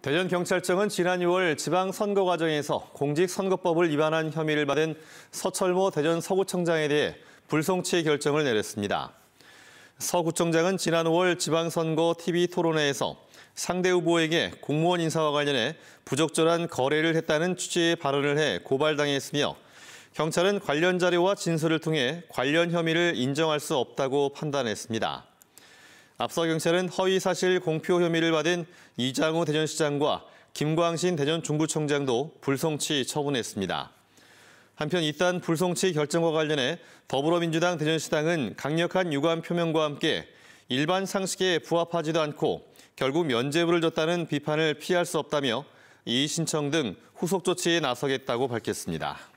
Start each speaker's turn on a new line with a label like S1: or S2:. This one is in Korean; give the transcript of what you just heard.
S1: 대전경찰청은 지난 6월 지방선거 과정에서 공직선거법을 위반한 혐의를 받은 서철모 대전 서구청장에 대해 불송치 결정을 내렸습니다. 서구청장은 지난 5월 지방선거 TV 토론회에서 상대 후보에게 공무원 인사와 관련해 부적절한 거래를 했다는 취지의 발언을 해 고발당했으며 경찰은 관련 자료와 진술을 통해 관련 혐의를 인정할 수 없다고 판단했습니다. 앞서 경찰은 허위사실 공표 혐의를 받은 이장호 대전시장과 김광신 대전 중구청장도 불송치 처분했습니다. 한편 이딴 불송치 결정과 관련해 더불어민주당 대전시당은 강력한 유감 표명과 함께 일반 상식에 부합하지도 않고 결국 면죄부를 줬다는 비판을 피할 수 없다며 이의 신청 등 후속 조치에 나서겠다고 밝혔습니다.